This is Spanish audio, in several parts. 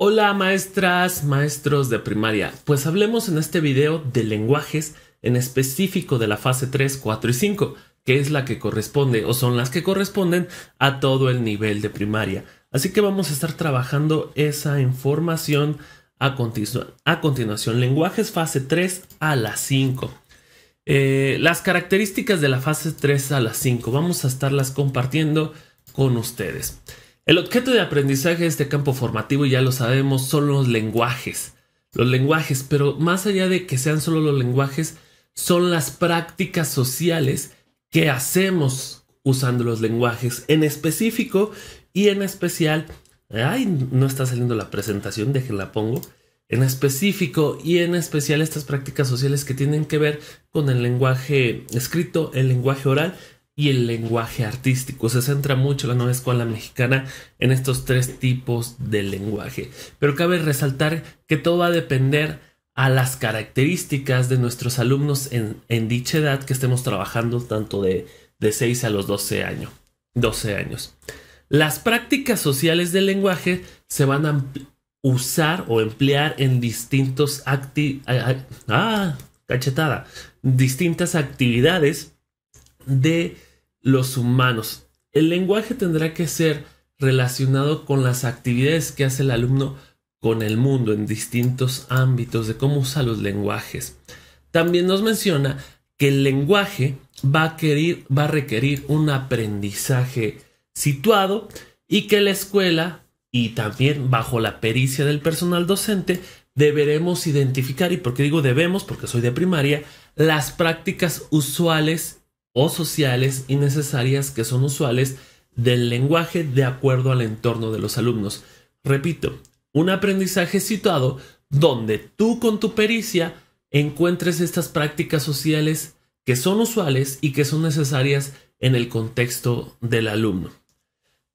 Hola maestras, maestros de primaria, pues hablemos en este video de lenguajes en específico de la fase 3, 4 y 5, que es la que corresponde o son las que corresponden a todo el nivel de primaria. Así que vamos a estar trabajando esa información a, a continuación. Lenguajes fase 3 a la 5. Eh, las características de la fase 3 a las 5 vamos a estarlas compartiendo con ustedes. El objeto de aprendizaje de este campo formativo, ya lo sabemos, son los lenguajes. Los lenguajes, pero más allá de que sean solo los lenguajes, son las prácticas sociales que hacemos usando los lenguajes en específico y en especial. Ay, no está saliendo la presentación, déjenla pongo. En específico y en especial estas prácticas sociales que tienen que ver con el lenguaje escrito, el lenguaje oral y el lenguaje artístico. Se centra mucho la nueva escuela mexicana en estos tres tipos de lenguaje. Pero cabe resaltar que todo va a depender a las características de nuestros alumnos en, dicha edad que estemos trabajando, tanto de, 6 a los 12, años 12 años. Las prácticas sociales del lenguaje se van a usar o emplear en distintos acti ah, cachetada, distintas actividades de los humanos. El lenguaje tendrá que ser relacionado con las actividades que hace el alumno con el mundo en distintos ámbitos de cómo usa los lenguajes. También nos menciona que el lenguaje va a, va a requerir un aprendizaje situado y que la escuela y también bajo la pericia del personal docente deberemos identificar, y porque digo debemos, porque soy de primaria, las prácticas usuales o sociales y necesarias que son usuales del lenguaje de acuerdo al entorno de los alumnos. Repito, un aprendizaje situado donde tú con tu pericia encuentres estas prácticas sociales que son usuales y que son necesarias en el contexto del alumno.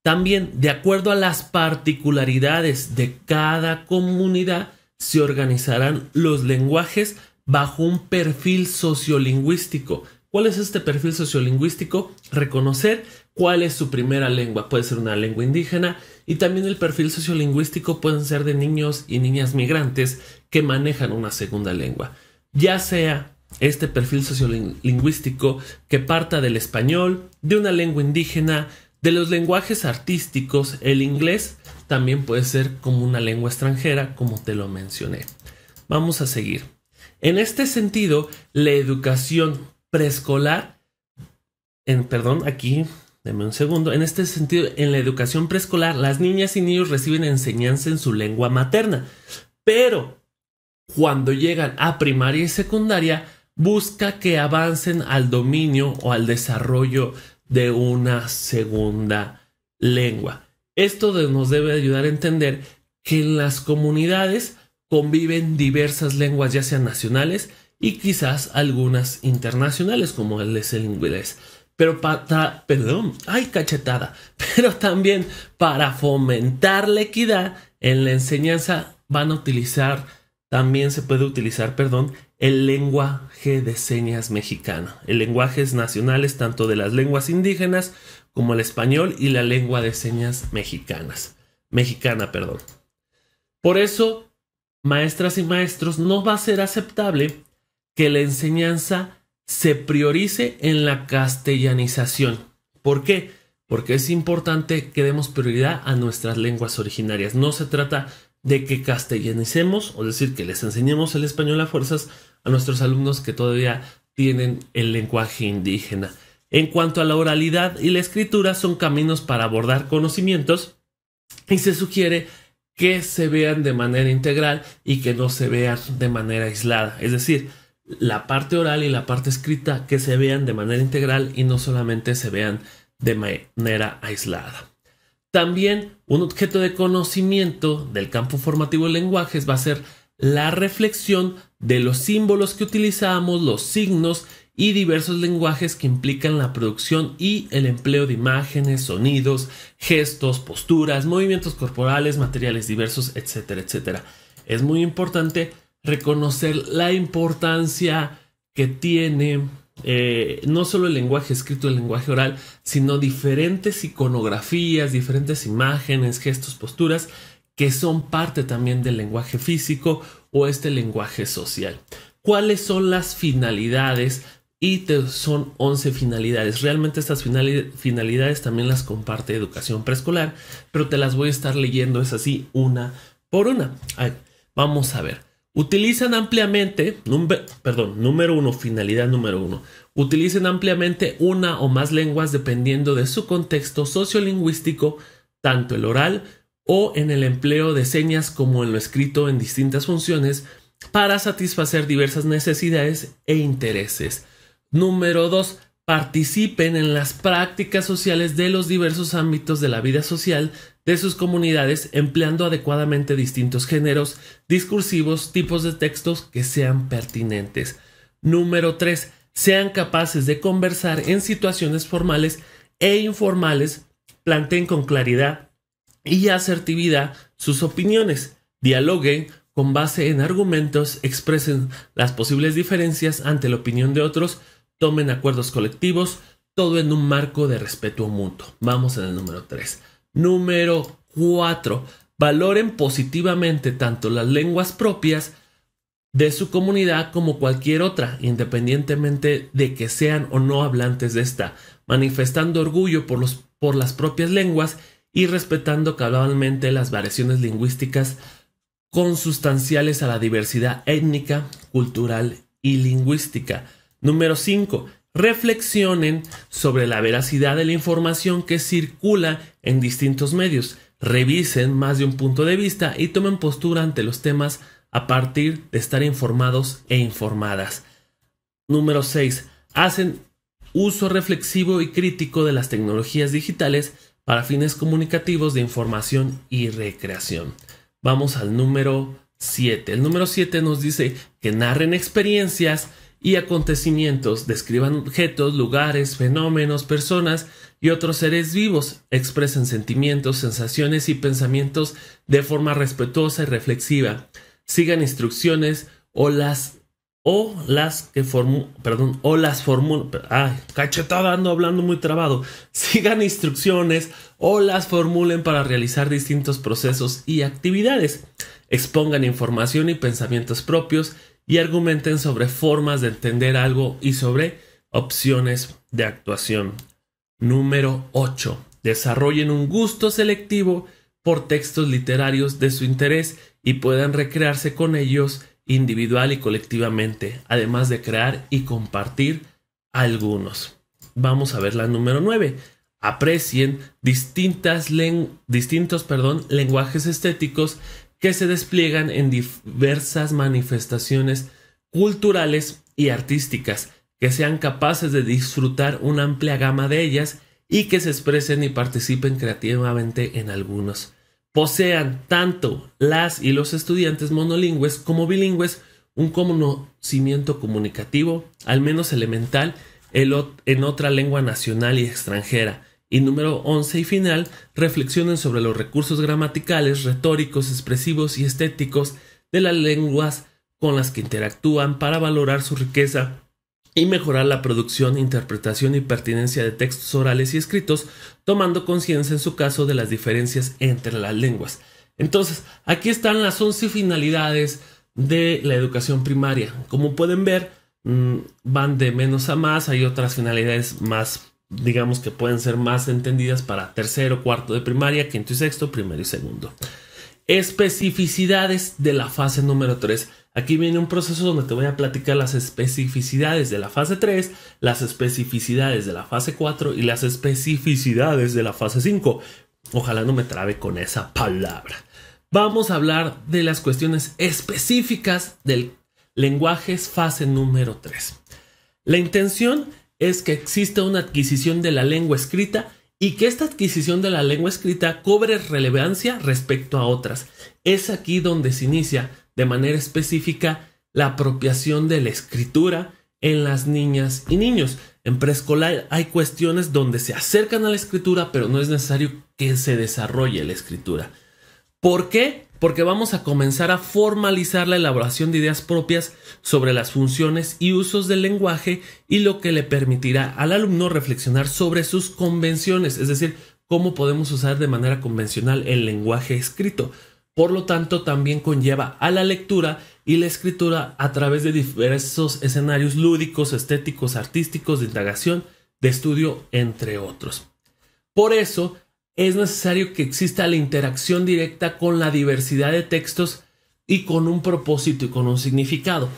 También, de acuerdo a las particularidades de cada comunidad, se organizarán los lenguajes bajo un perfil sociolingüístico ¿Cuál es este perfil sociolingüístico? Reconocer cuál es su primera lengua. Puede ser una lengua indígena y también el perfil sociolingüístico pueden ser de niños y niñas migrantes que manejan una segunda lengua. Ya sea este perfil sociolingüístico que parta del español, de una lengua indígena, de los lenguajes artísticos, el inglés también puede ser como una lengua extranjera, como te lo mencioné. Vamos a seguir. En este sentido, la educación preescolar, en, perdón, aquí, déme un segundo, en este sentido, en la educación preescolar, las niñas y niños reciben enseñanza en su lengua materna, pero cuando llegan a primaria y secundaria, busca que avancen al dominio o al desarrollo de una segunda lengua. Esto nos debe ayudar a entender que en las comunidades conviven diversas lenguas, ya sean nacionales, y quizás algunas internacionales como el es el inglés. Pero para, perdón, ay cachetada, pero también para fomentar la equidad en la enseñanza van a utilizar, también se puede utilizar, perdón, el lenguaje de señas mexicana. el lenguajes nacionales tanto de las lenguas indígenas como el español y la lengua de señas mexicanas, mexicana, perdón. Por eso, maestras y maestros, no va a ser aceptable que la enseñanza se priorice en la castellanización. ¿Por qué? Porque es importante que demos prioridad a nuestras lenguas originarias. No se trata de que castellanicemos, o decir, que les enseñemos el español a fuerzas a nuestros alumnos que todavía tienen el lenguaje indígena. En cuanto a la oralidad y la escritura, son caminos para abordar conocimientos y se sugiere que se vean de manera integral y que no se vean de manera aislada. Es decir, la parte oral y la parte escrita que se vean de manera integral y no solamente se vean de manera aislada. También un objeto de conocimiento del campo formativo de lenguajes va a ser la reflexión de los símbolos que utilizamos, los signos y diversos lenguajes que implican la producción y el empleo de imágenes, sonidos, gestos, posturas, movimientos corporales, materiales diversos, etcétera, etcétera. Es muy importante reconocer la importancia que tiene eh, no solo el lenguaje escrito, el lenguaje oral, sino diferentes iconografías, diferentes imágenes, gestos, posturas que son parte también del lenguaje físico o este lenguaje social. ¿Cuáles son las finalidades? Y son 11 finalidades. Realmente estas finalidades también las comparte educación preescolar, pero te las voy a estar leyendo, es así, una por una. vamos a ver. Utilizan ampliamente, perdón, número uno, finalidad número uno. Utilicen ampliamente una o más lenguas dependiendo de su contexto sociolingüístico, tanto el oral o en el empleo de señas como en lo escrito en distintas funciones para satisfacer diversas necesidades e intereses. Número dos, Participen en las prácticas sociales de los diversos ámbitos de la vida social de sus comunidades empleando adecuadamente distintos géneros discursivos, tipos de textos que sean pertinentes. Número 3. Sean capaces de conversar en situaciones formales e informales, planteen con claridad y asertividad sus opiniones, dialoguen con base en argumentos, expresen las posibles diferencias ante la opinión de otros, tomen acuerdos colectivos, todo en un marco de respeto mutuo. Vamos en el número 3 Número 4. Valoren positivamente tanto las lenguas propias de su comunidad como cualquier otra, independientemente de que sean o no hablantes de esta, manifestando orgullo por, los, por las propias lenguas y respetando cabalmente las variaciones lingüísticas consustanciales a la diversidad étnica, cultural y lingüística. Número 5 reflexionen sobre la veracidad de la información que circula en distintos medios, revisen más de un punto de vista y tomen postura ante los temas a partir de estar informados e informadas. Número 6. Hacen uso reflexivo y crítico de las tecnologías digitales para fines comunicativos de información y recreación. Vamos al número 7. El número 7 nos dice que narren experiencias y acontecimientos, describan objetos, lugares, fenómenos, personas y otros seres vivos, expresen sentimientos, sensaciones y pensamientos de forma respetuosa y reflexiva, sigan instrucciones o las o las que perdón, o las ay, cachetada hablando muy trabado, sigan instrucciones o las formulen para realizar distintos procesos y actividades, expongan información y pensamientos propios y argumenten sobre formas de entender algo y sobre opciones de actuación. Número 8. Desarrollen un gusto selectivo por textos literarios de su interés y puedan recrearse con ellos individual y colectivamente, además de crear y compartir algunos. Vamos a ver la número 9. Aprecien distintas distintos lenguajes estéticos que se despliegan en diversas manifestaciones culturales y artísticas, que sean capaces de disfrutar una amplia gama de ellas y que se expresen y participen creativamente en algunos. Posean tanto las y los estudiantes monolingües como bilingües un conocimiento comunicativo, al menos elemental, en otra lengua nacional y extranjera, y número 11 y final reflexionen sobre los recursos gramaticales, retóricos, expresivos y estéticos de las lenguas con las que interactúan para valorar su riqueza y mejorar la producción, interpretación y pertinencia de textos orales y escritos, tomando conciencia en su caso de las diferencias entre las lenguas. Entonces, aquí están las 11 finalidades de la educación primaria. Como pueden ver, mm, van de menos a más, hay otras finalidades más digamos que pueden ser más entendidas para tercero, cuarto de primaria, quinto y sexto, primero y segundo. Especificidades de la fase número 3. Aquí viene un proceso donde te voy a platicar las especificidades de la fase 3, las especificidades de la fase 4 y las especificidades de la fase 5. Ojalá no me trabe con esa palabra. Vamos a hablar de las cuestiones específicas del lenguaje fase número 3. La intención es que exista una adquisición de la lengua escrita y que esta adquisición de la lengua escrita cobre relevancia respecto a otras. Es aquí donde se inicia de manera específica la apropiación de la escritura en las niñas y niños. En preescolar hay cuestiones donde se acercan a la escritura, pero no es necesario que se desarrolle la escritura. ¿Por qué? porque vamos a comenzar a formalizar la elaboración de ideas propias sobre las funciones y usos del lenguaje y lo que le permitirá al alumno reflexionar sobre sus convenciones, es decir, cómo podemos usar de manera convencional el lenguaje escrito. Por lo tanto, también conlleva a la lectura y la escritura a través de diversos escenarios lúdicos, estéticos, artísticos, de indagación, de estudio, entre otros. Por eso, es necesario que exista la interacción directa con la diversidad de textos y con un propósito y con un significado.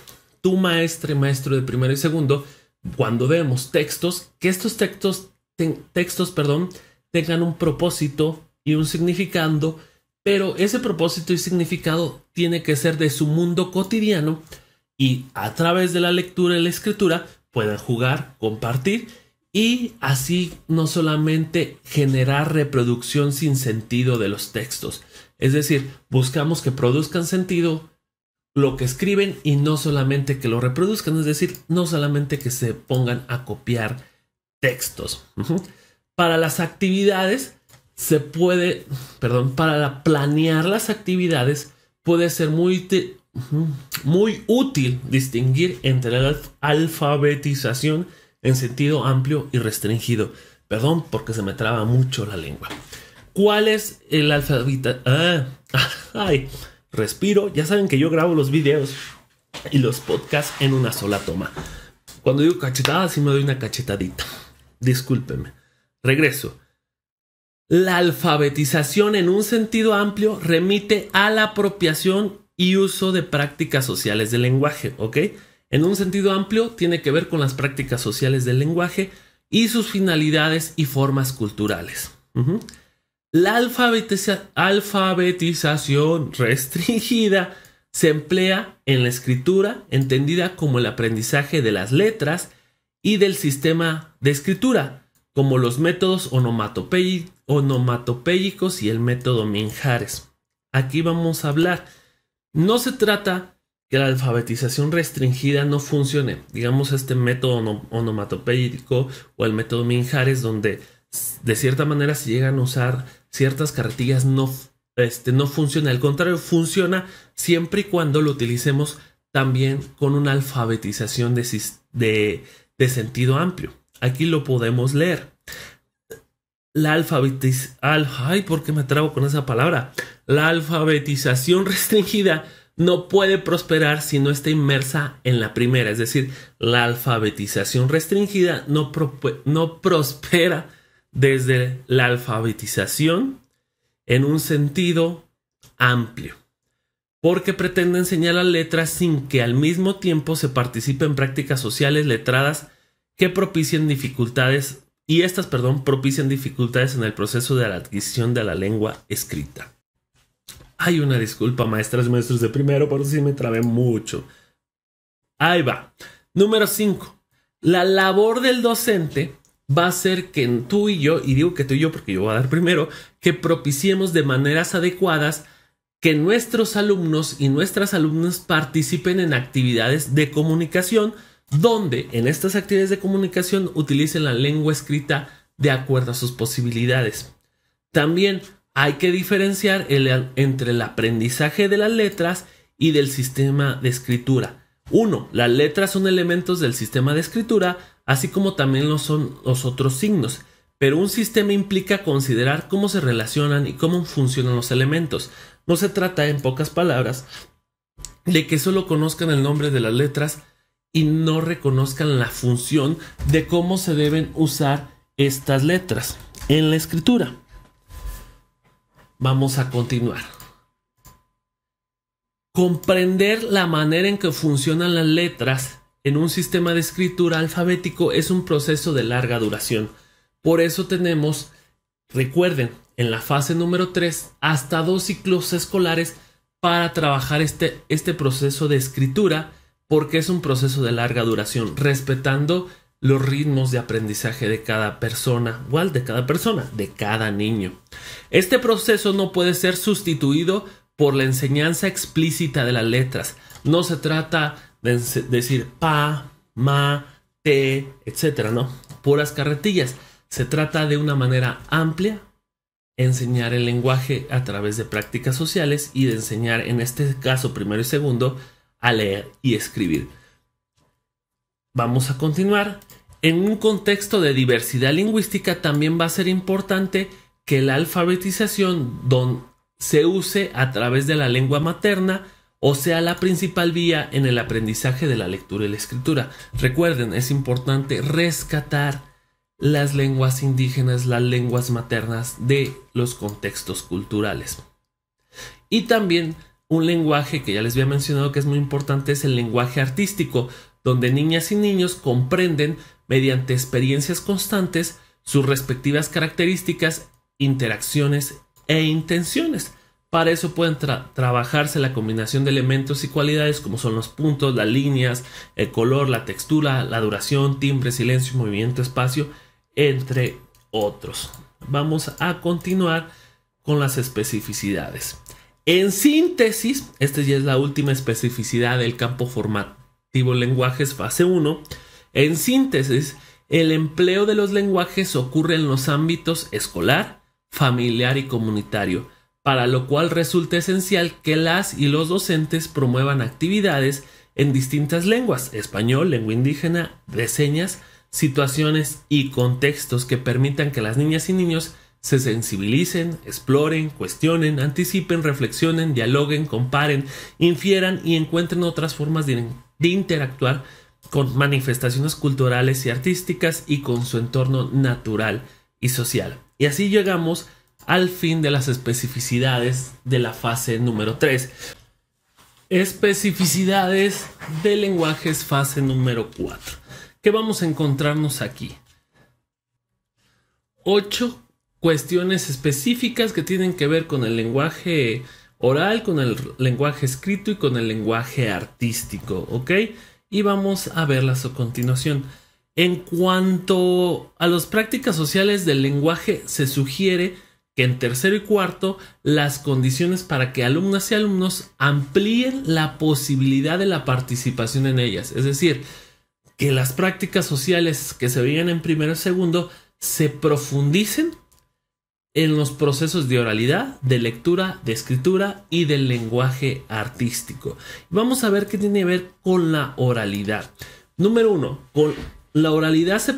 Tu maestre, maestro de primero y segundo, cuando vemos textos, que estos textos, textos perdón, tengan un propósito y un significado, pero ese propósito y significado tiene que ser de su mundo cotidiano y a través de la lectura y la escritura puedan jugar, compartir y así no solamente generar reproducción sin sentido de los textos. Es decir, buscamos que produzcan sentido lo que escriben y no solamente que lo reproduzcan, es decir, no solamente que se pongan a copiar textos. Para las actividades se puede, perdón, para planear las actividades puede ser muy, muy útil distinguir entre la alfabetización en sentido amplio y restringido. Perdón porque se me traba mucho la lengua. ¿Cuál es el alfabeto...? Ah, ay, respiro. Ya saben que yo grabo los videos y los podcasts en una sola toma. Cuando digo cachetada, sí me doy una cachetadita. Discúlpenme. Regreso. La alfabetización en un sentido amplio remite a la apropiación y uso de prácticas sociales del lenguaje, ¿ok? en un sentido amplio, tiene que ver con las prácticas sociales del lenguaje y sus finalidades y formas culturales. La alfabetización restringida se emplea en la escritura, entendida como el aprendizaje de las letras y del sistema de escritura, como los métodos onomatopé y el método Minjares. Aquí vamos a hablar. No se trata que la alfabetización restringida no funcione. Digamos este método onomatopédico o el método Minjares, donde de cierta manera se llegan a usar ciertas cartillas, no, este, no funciona. Al contrario, funciona siempre y cuando lo utilicemos también con una alfabetización de, de, de sentido amplio. Aquí lo podemos leer. La alfabetización... Ay, ¿por qué me trabo con esa palabra? La alfabetización restringida no puede prosperar si no está inmersa en la primera, es decir, la alfabetización restringida no, no prospera desde la alfabetización en un sentido amplio, porque pretende enseñar las letras sin que al mismo tiempo se participe en prácticas sociales letradas que propicien dificultades y estas, perdón, propician dificultades en el proceso de la adquisición de la lengua escrita. Hay una disculpa, maestras y maestros de primero, por si me trabé mucho. Ahí va. Número 5. La labor del docente va a ser que tú y yo, y digo que tú y yo porque yo voy a dar primero, que propiciemos de maneras adecuadas que nuestros alumnos y nuestras alumnas participen en actividades de comunicación, donde en estas actividades de comunicación utilicen la lengua escrita de acuerdo a sus posibilidades. También hay que diferenciar entre el aprendizaje de las letras y del sistema de escritura. Uno, las letras son elementos del sistema de escritura, así como también lo son los otros signos, pero un sistema implica considerar cómo se relacionan y cómo funcionan los elementos. No se trata, en pocas palabras, de que solo conozcan el nombre de las letras y no reconozcan la función de cómo se deben usar estas letras en la escritura. Vamos a continuar. Comprender la manera en que funcionan las letras en un sistema de escritura alfabético es un proceso de larga duración. Por eso tenemos, recuerden, en la fase número 3, hasta dos ciclos escolares para trabajar este, este proceso de escritura, porque es un proceso de larga duración, respetando los ritmos de aprendizaje de cada persona, igual de cada persona, de cada niño. Este proceso no puede ser sustituido por la enseñanza explícita de las letras. No se trata de decir pa, ma, te, etcétera, no, puras carretillas. Se trata de una manera amplia enseñar el lenguaje a través de prácticas sociales y de enseñar en este caso primero y segundo a leer y escribir. Vamos a continuar. En un contexto de diversidad lingüística también va a ser importante que la alfabetización se use a través de la lengua materna o sea la principal vía en el aprendizaje de la lectura y la escritura. Recuerden, es importante rescatar las lenguas indígenas, las lenguas maternas de los contextos culturales. Y también un lenguaje que ya les había mencionado que es muy importante es el lenguaje artístico, donde niñas y niños comprenden mediante experiencias constantes sus respectivas características, interacciones e intenciones. Para eso pueden trabajarse la combinación de elementos y cualidades como son los puntos, las líneas, el color, la textura, la duración, timbre, silencio, movimiento, espacio, entre otros. Vamos a continuar con las especificidades. En síntesis, esta ya es la última especificidad del campo formativo lenguajes fase 1. En síntesis, el empleo de los lenguajes ocurre en los ámbitos escolar, familiar y comunitario, para lo cual resulta esencial que las y los docentes promuevan actividades en distintas lenguas, español, lengua indígena, de señas, situaciones y contextos que permitan que las niñas y niños se sensibilicen, exploren, cuestionen, anticipen, reflexionen, dialoguen, comparen, infieran y encuentren otras formas de, interactuar con manifestaciones culturales y artísticas y con su entorno natural y social. Y así llegamos al fin de las especificidades de la fase número 3. Especificidades de lenguajes fase número 4. ¿Qué vamos a encontrarnos aquí? 8 cuestiones específicas que tienen que ver con el lenguaje oral, con el lenguaje escrito y con el lenguaje artístico, ¿ok? Y vamos a verlas a continuación. En cuanto a las prácticas sociales del lenguaje, se sugiere que en tercero y cuarto las condiciones para que alumnas y alumnos amplíen la posibilidad de la participación en ellas. Es decir, que las prácticas sociales que se veían en primero y segundo se profundicen en los procesos de oralidad, de lectura, de escritura y del lenguaje artístico. Vamos a ver qué tiene que ver con la oralidad. Número uno, con la oralidad se,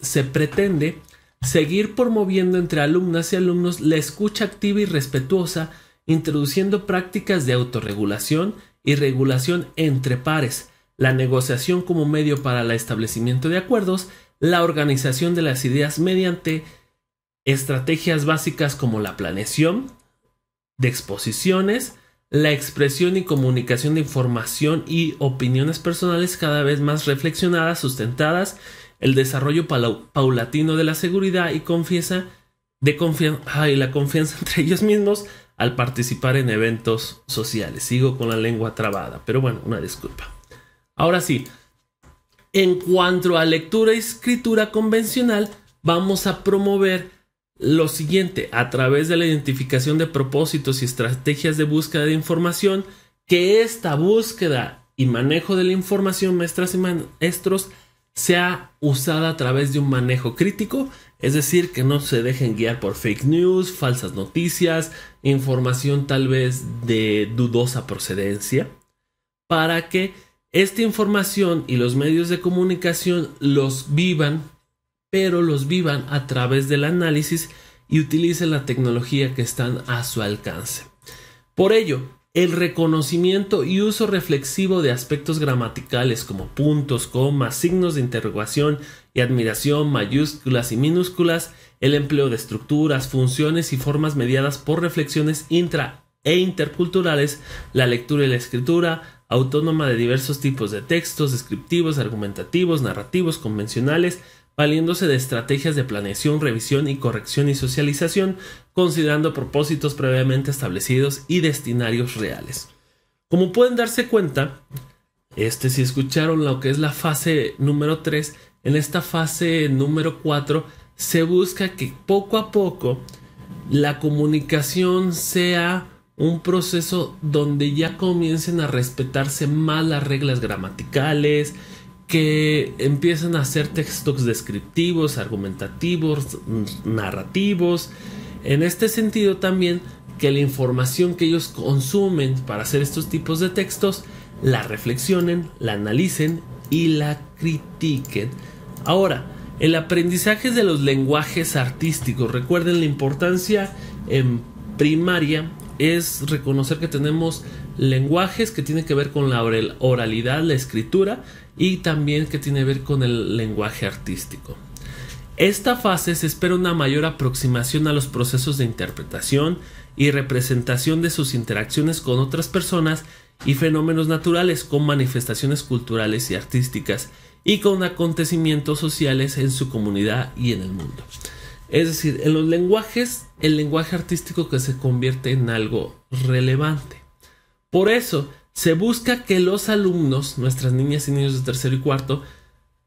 se pretende seguir promoviendo entre alumnas y alumnos la escucha activa y respetuosa, introduciendo prácticas de autorregulación y regulación entre pares, la negociación como medio para el establecimiento de acuerdos, la organización de las ideas mediante estrategias básicas como la planeación de exposiciones, la expresión y comunicación de información y opiniones personales cada vez más reflexionadas, sustentadas, el desarrollo paulatino de la seguridad y confianza de la confianza entre ellos mismos al participar en eventos sociales. Sigo con la lengua trabada, pero bueno, una disculpa. Ahora sí, en cuanto a lectura y escritura convencional, vamos a promover lo siguiente, a través de la identificación de propósitos y estrategias de búsqueda de información, que esta búsqueda y manejo de la información, maestras y maestros, sea usada a través de un manejo crítico, es decir, que no se dejen guiar por fake news, falsas noticias, información tal vez de dudosa procedencia, para que esta información y los medios de comunicación los vivan pero los vivan a través del análisis y utilicen la tecnología que están a su alcance. Por ello, el reconocimiento y uso reflexivo de aspectos gramaticales como puntos, comas, signos de interrogación y admiración, mayúsculas y minúsculas, el empleo de estructuras, funciones y formas mediadas por reflexiones intra e interculturales, la lectura y la escritura autónoma de diversos tipos de textos, descriptivos, argumentativos, narrativos, convencionales, valiéndose de estrategias de planeación, revisión y corrección y socialización, considerando propósitos previamente establecidos y destinarios reales. Como pueden darse cuenta, este si escucharon lo que es la fase número 3, en esta fase número 4 se busca que poco a poco la comunicación sea un proceso donde ya comiencen a respetarse más las reglas gramaticales, que empiezan a hacer textos descriptivos, argumentativos, mm, narrativos. En este sentido también que la información que ellos consumen para hacer estos tipos de textos la reflexionen, la analicen y la critiquen. Ahora, el aprendizaje de los lenguajes artísticos, recuerden la importancia en primaria es reconocer que tenemos lenguajes que tienen que ver con la oralidad, la escritura y también que tiene que ver con el lenguaje artístico. Esta fase se espera una mayor aproximación a los procesos de interpretación y representación de sus interacciones con otras personas y fenómenos naturales con manifestaciones culturales y artísticas y con acontecimientos sociales en su comunidad y en el mundo. Es decir, en los lenguajes, el lenguaje artístico que se convierte en algo relevante. Por eso se busca que los alumnos, nuestras niñas y niños de tercero y cuarto,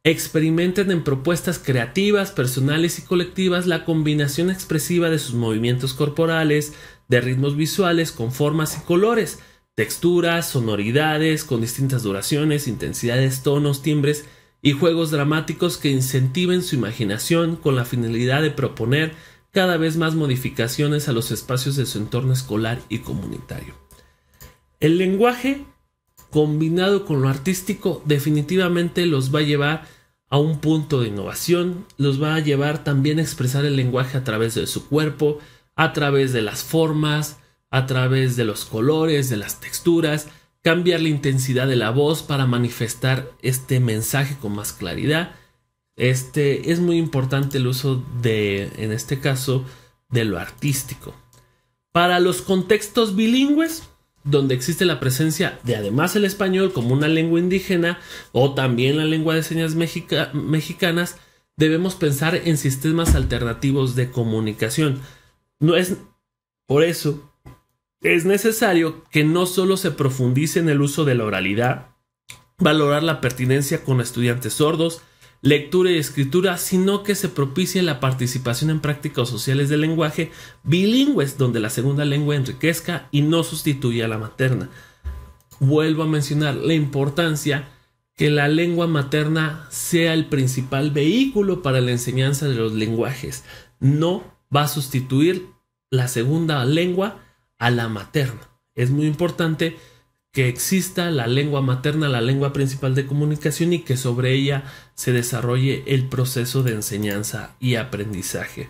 experimenten en propuestas creativas, personales y colectivas la combinación expresiva de sus movimientos corporales, de ritmos visuales con formas y colores, texturas, sonoridades, con distintas duraciones, intensidades, tonos, timbres y juegos dramáticos que incentiven su imaginación con la finalidad de proponer cada vez más modificaciones a los espacios de su entorno escolar y comunitario. El lenguaje combinado con lo artístico definitivamente los va a llevar a un punto de innovación, los va a llevar también a expresar el lenguaje a través de su cuerpo, a través de las formas, a través de los colores, de las texturas, cambiar la intensidad de la voz para manifestar este mensaje con más claridad. Este es muy importante el uso de, en este caso, de lo artístico. Para los contextos bilingües, donde existe la presencia de además el español como una lengua indígena o también la lengua de señas mexicanas, debemos pensar en sistemas alternativos de comunicación. No es por eso es necesario que no solo se profundice en el uso de la oralidad, valorar la pertinencia con estudiantes sordos, lectura y escritura, sino que se propicie la participación en prácticas sociales del lenguaje bilingües, donde la segunda lengua enriquezca y no sustituya a la materna. Vuelvo a mencionar la importancia que la lengua materna sea el principal vehículo para la enseñanza de los lenguajes. No va a sustituir la segunda lengua a la materna. Es muy importante que exista la lengua materna, la lengua principal de comunicación y que sobre ella se desarrolle el proceso de enseñanza y aprendizaje.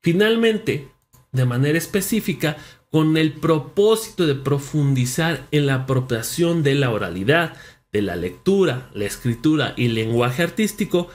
Finalmente, de manera específica, con el propósito de profundizar en la apropiación de la oralidad, de la lectura, la escritura y lenguaje artístico,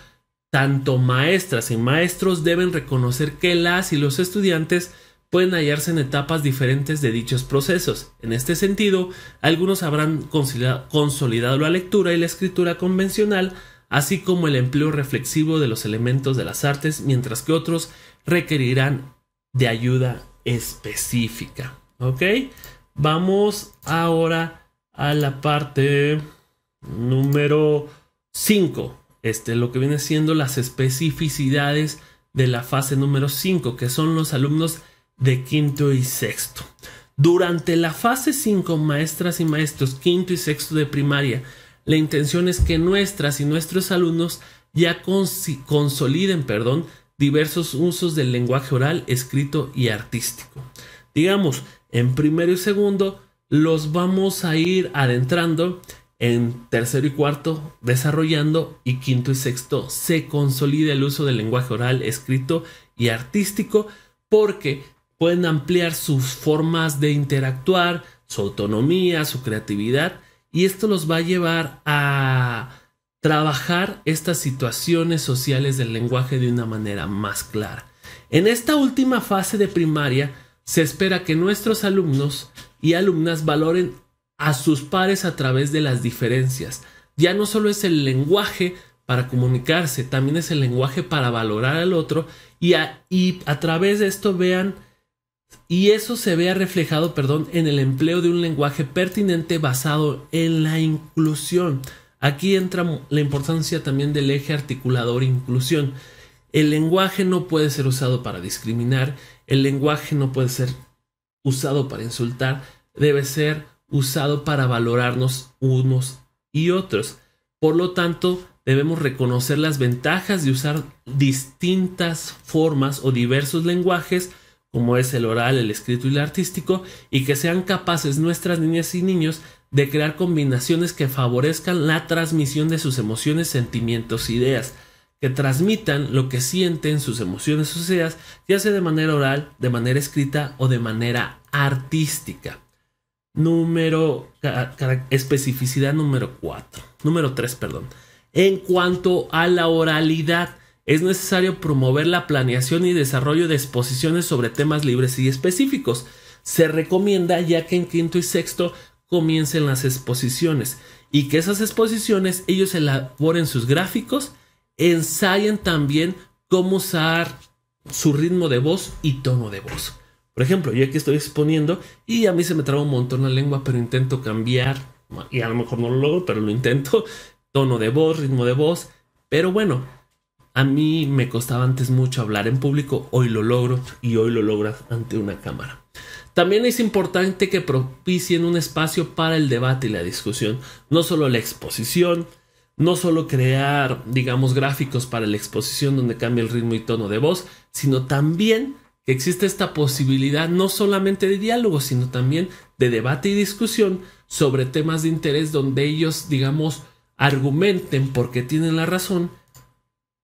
tanto maestras y maestros deben reconocer que las y los estudiantes pueden hallarse en etapas diferentes de dichos procesos. En este sentido, algunos habrán consolidado la lectura y la escritura convencional, así como el empleo reflexivo de los elementos de las artes, mientras que otros requerirán de ayuda específica. ¿Ok? Vamos ahora a la parte número 5. Este, lo que viene siendo las especificidades de la fase número 5, que son los alumnos de quinto y sexto. Durante la fase 5, maestras y maestros, quinto y sexto de primaria, la intención es que nuestras y nuestros alumnos ya consoliden, perdón, diversos usos del lenguaje oral, escrito y artístico. Digamos, en primero y segundo los vamos a ir adentrando, en tercero y cuarto desarrollando y quinto y sexto se consolida el uso del lenguaje oral, escrito y artístico porque pueden ampliar sus formas de interactuar, su autonomía, su creatividad, y esto los va a llevar a trabajar estas situaciones sociales del lenguaje de una manera más clara. En esta última fase de primaria, se espera que nuestros alumnos y alumnas valoren a sus pares a través de las diferencias. Ya no solo es el lenguaje para comunicarse, también es el lenguaje para valorar al otro y a, y a través de esto vean y eso se vea reflejado, perdón, en el empleo de un lenguaje pertinente basado en la inclusión. Aquí entra la importancia también del eje articulador inclusión. El lenguaje no puede ser usado para discriminar, el lenguaje no puede ser usado para insultar, debe ser usado para valorarnos unos y otros. Por lo tanto, debemos reconocer las ventajas de usar distintas formas o diversos lenguajes como es el oral, el escrito y el artístico, y que sean capaces nuestras niñas y niños de crear combinaciones que favorezcan la transmisión de sus emociones, sentimientos, ideas, que transmitan lo que sienten, sus emociones, sus ideas, ya sea de manera oral, de manera escrita o de manera artística. Número, especificidad número 4, número 3, perdón. En cuanto a la oralidad, es necesario promover la planeación y desarrollo de exposiciones sobre temas libres y específicos. Se recomienda ya que en quinto y sexto comiencen las exposiciones y que esas exposiciones ellos elaboren sus gráficos, ensayen también cómo usar su ritmo de voz y tono de voz. Por ejemplo, yo aquí estoy exponiendo y a mí se me traba un montón la lengua, pero intento cambiar y a lo mejor no lo logro, pero lo intento, tono de voz, ritmo de voz, pero bueno, a mí me costaba antes mucho hablar en público, hoy lo logro y hoy lo logras ante una cámara. También es importante que propicien un espacio para el debate y la discusión, no solo la exposición, no solo crear, digamos, gráficos para la exposición donde cambia el ritmo y tono de voz, sino también que existe esta posibilidad no solamente de diálogo, sino también de debate y discusión sobre temas de interés donde ellos, digamos, argumenten porque tienen la razón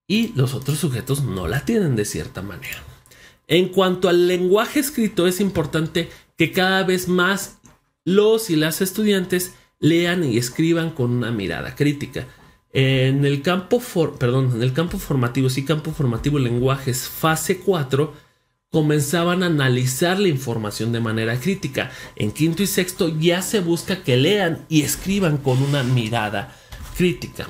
y los otros sujetos no la tienen de cierta manera. En cuanto al lenguaje escrito, es importante que cada vez más los y las estudiantes lean y escriban con una mirada crítica. En el campo, en el campo formativo, sí, campo formativo lenguajes, fase 4, comenzaban a analizar la información de manera crítica. En quinto y sexto ya se busca que lean y escriban con una mirada crítica.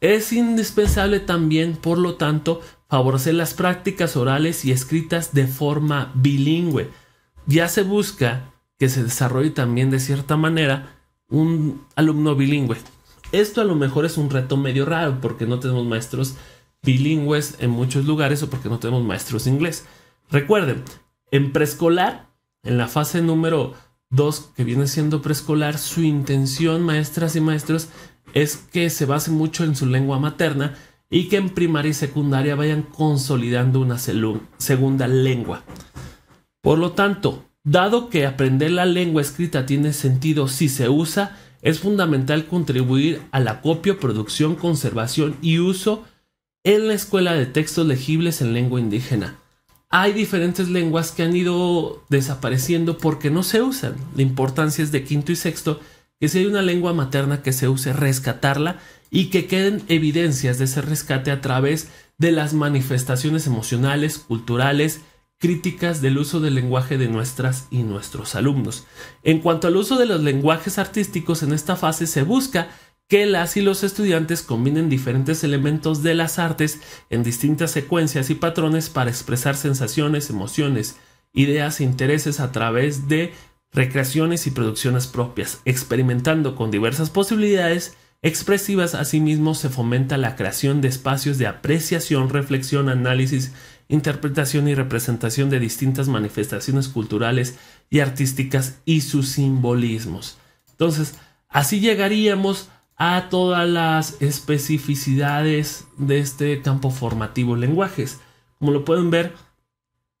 Es indispensable también, por lo tanto, favorecer las prácticas orales y escritas de forma bilingüe. Ya se busca que se desarrolle también de cierta manera un alumno bilingüe. Esto a lo mejor es un reto medio raro porque no tenemos maestros bilingües en muchos lugares o porque no tenemos maestros inglés. Recuerden, en preescolar, en la fase número 2 que viene siendo preescolar, su intención, maestras y maestros, es que se base mucho en su lengua materna y que en primaria y secundaria vayan consolidando una segunda lengua. Por lo tanto, dado que aprender la lengua escrita tiene sentido si se usa, es fundamental contribuir al acopio, producción, conservación y uso en la escuela de textos legibles en lengua indígena. Hay diferentes lenguas que han ido desapareciendo porque no se usan. La importancia es de quinto y sexto que si hay una lengua materna que se use, rescatarla y que queden evidencias de ese rescate a través de las manifestaciones emocionales, culturales, críticas del uso del lenguaje de nuestras y nuestros alumnos. En cuanto al uso de los lenguajes artísticos, en esta fase se busca que las y los estudiantes combinen diferentes elementos de las artes en distintas secuencias y patrones para expresar sensaciones, emociones, ideas e intereses a través de recreaciones y producciones propias, experimentando con diversas posibilidades expresivas, asimismo se fomenta la creación de espacios de apreciación, reflexión, análisis, interpretación y representación de distintas manifestaciones culturales y artísticas y sus simbolismos. Entonces, así llegaríamos a todas las especificidades de este campo formativo lenguajes. Como lo pueden ver,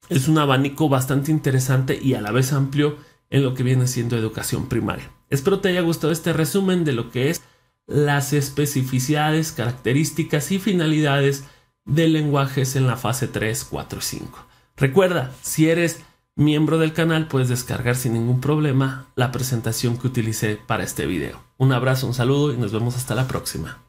es un abanico bastante interesante y a la vez amplio en lo que viene siendo educación primaria. Espero te haya gustado este resumen de lo que es las especificidades, características y finalidades de lenguajes en la fase 3, 4 y 5. Recuerda, si eres miembro del canal, puedes descargar sin ningún problema la presentación que utilicé para este video. Un abrazo, un saludo y nos vemos hasta la próxima.